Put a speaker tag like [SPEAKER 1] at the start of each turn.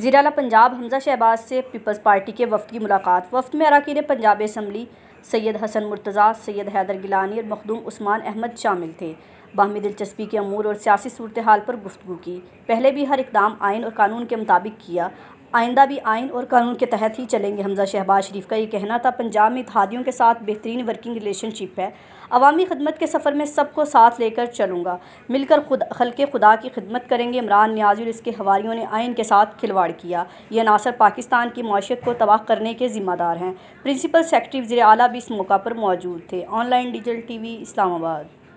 [SPEAKER 1] जीराला पंजाब हमजा शहबाज से peoples party के वफद की मुलाकात वफद में अरकान पंजाब इसम्बली सैयद हसन मुर्तज़ा सैयद हैदर गिलानी और मखदूम उस्मान अहमद शामिल थे बाहमी दिलचस्पी के अमूर और सियासी सूरत हाल पर गुफ्तु की पहले भी हर इकदाम आयन और कानून के मुताबिक किया आइंदा भी आइन और कानून के तहत ही चलेंगे हमजा शहबाज शरीफ का ये कहना था पंजाब में इतिहादियों के साथ बेहतरीन वर्किंग रिलेशनशिप है अवामी खदमत के सफ़र में सबको साथ लेकर चलूँगा मिलकर खुद के खुदा की खिदमत करेंगे इमरान न्याजी और इसके हवारीयों ने आइन के साथ खिलवाड़ किया ये अनासर पाकिस्तान की माशत को तबाह करने के ज़िम्मेदार हैं प्रिंसिपल सेक्रटरी वजी अला भी इस मौका पर मौजूद थे online digital T V Islamabad